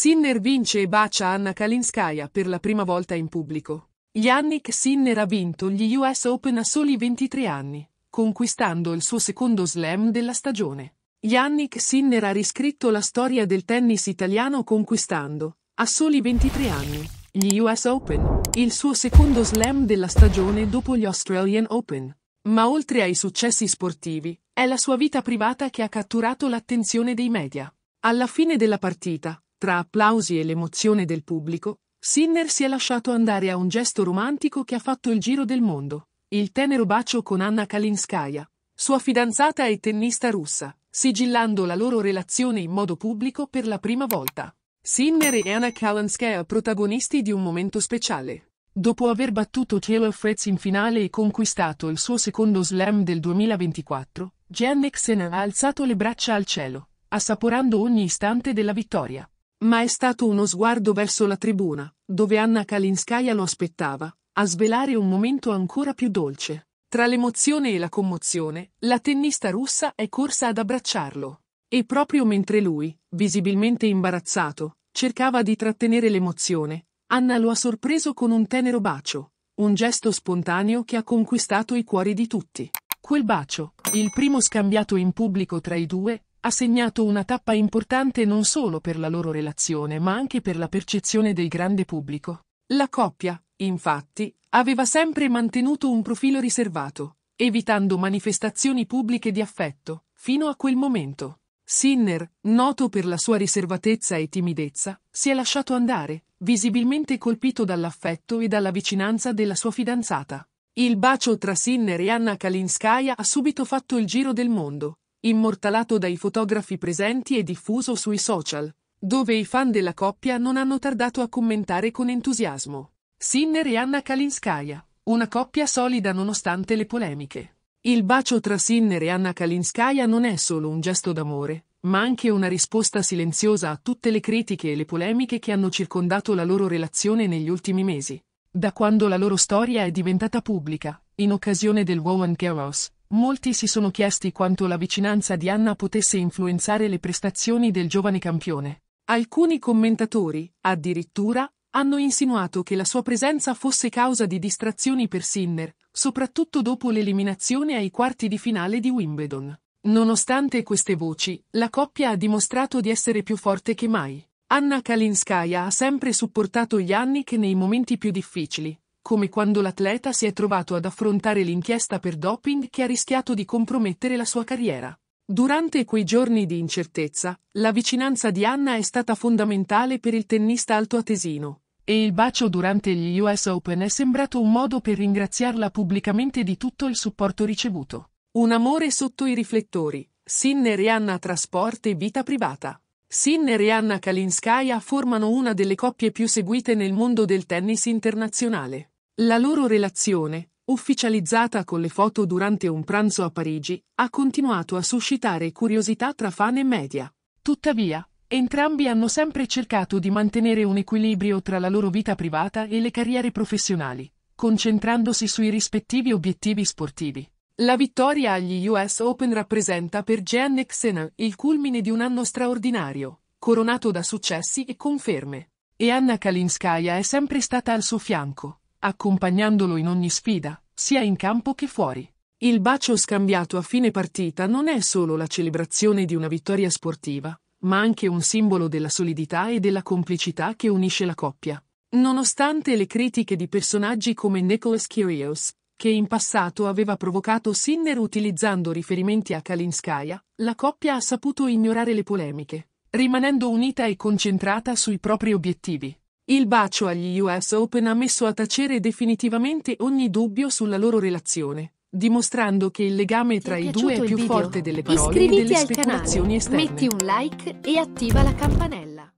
Sinner vince e bacia Anna Kalinskaya per la prima volta in pubblico. Yannick Sinner ha vinto gli US Open a soli 23 anni, conquistando il suo secondo slam della stagione. Yannick Sinner ha riscritto la storia del tennis italiano conquistando, a soli 23 anni, gli US Open, il suo secondo slam della stagione dopo gli Australian Open. Ma oltre ai successi sportivi, è la sua vita privata che ha catturato l'attenzione dei media. Alla fine della partita, tra applausi e l'emozione del pubblico, Sinner si è lasciato andare a un gesto romantico che ha fatto il giro del mondo, il tenero bacio con Anna Kalinskaya, sua fidanzata e tennista russa, sigillando la loro relazione in modo pubblico per la prima volta. Sinner e Anna Kalinskaya protagonisti di un momento speciale. Dopo aver battuto Taylor Fritz in finale e conquistato il suo secondo slam del 2024, Jan Nixon ha alzato le braccia al cielo, assaporando ogni istante della vittoria. Ma è stato uno sguardo verso la tribuna, dove Anna Kalinskaya lo aspettava, a svelare un momento ancora più dolce. Tra l'emozione e la commozione, la tennista russa è corsa ad abbracciarlo. E proprio mentre lui, visibilmente imbarazzato, cercava di trattenere l'emozione, Anna lo ha sorpreso con un tenero bacio, un gesto spontaneo che ha conquistato i cuori di tutti. Quel bacio, il primo scambiato in pubblico tra i due, ha segnato una tappa importante non solo per la loro relazione ma anche per la percezione del grande pubblico. La coppia, infatti, aveva sempre mantenuto un profilo riservato, evitando manifestazioni pubbliche di affetto, fino a quel momento. Sinner, noto per la sua riservatezza e timidezza, si è lasciato andare, visibilmente colpito dall'affetto e dalla vicinanza della sua fidanzata. Il bacio tra Sinner e Anna Kalinskaya ha subito fatto il giro del mondo, immortalato dai fotografi presenti e diffuso sui social, dove i fan della coppia non hanno tardato a commentare con entusiasmo. Sinner e Anna Kalinskaya, una coppia solida nonostante le polemiche. Il bacio tra Sinner e Anna Kalinskaya non è solo un gesto d'amore, ma anche una risposta silenziosa a tutte le critiche e le polemiche che hanno circondato la loro relazione negli ultimi mesi, da quando la loro storia è diventata pubblica, in occasione del Woman Chaos, Molti si sono chiesti quanto la vicinanza di Anna potesse influenzare le prestazioni del giovane campione. Alcuni commentatori, addirittura, hanno insinuato che la sua presenza fosse causa di distrazioni per Sinner, soprattutto dopo l'eliminazione ai quarti di finale di Wimbledon. Nonostante queste voci, la coppia ha dimostrato di essere più forte che mai. Anna Kalinskaya ha sempre supportato Yannick nei momenti più difficili, come quando l'atleta si è trovato ad affrontare l'inchiesta per doping che ha rischiato di compromettere la sua carriera. Durante quei giorni di incertezza, la vicinanza di Anna è stata fondamentale per il tennista altoatesino, e il bacio durante gli US Open è sembrato un modo per ringraziarla pubblicamente di tutto il supporto ricevuto. Un amore sotto i riflettori, Sinner e Anna tra sport e vita privata. Sinner e Anna Kalinskaya formano una delle coppie più seguite nel mondo del tennis internazionale. La loro relazione, ufficializzata con le foto durante un pranzo a Parigi, ha continuato a suscitare curiosità tra fan e media. Tuttavia, entrambi hanno sempre cercato di mantenere un equilibrio tra la loro vita privata e le carriere professionali, concentrandosi sui rispettivi obiettivi sportivi. La vittoria agli US Open rappresenta per Jeanne Xena il culmine di un anno straordinario, coronato da successi e conferme. E Anna Kalinskaya è sempre stata al suo fianco, accompagnandolo in ogni sfida, sia in campo che fuori. Il bacio scambiato a fine partita non è solo la celebrazione di una vittoria sportiva, ma anche un simbolo della solidità e della complicità che unisce la coppia. Nonostante le critiche di personaggi come Nicholas Kyrgios, che in passato aveva provocato Sinner utilizzando riferimenti a Kalinskaya, la coppia ha saputo ignorare le polemiche, rimanendo unita e concentrata sui propri obiettivi. Il bacio agli US Open ha messo a tacere definitivamente ogni dubbio sulla loro relazione, dimostrando che il legame tra i due è più video? forte delle parole Iscriviti e delle speculazioni canale, esterne. Metti un like e attiva la campanella.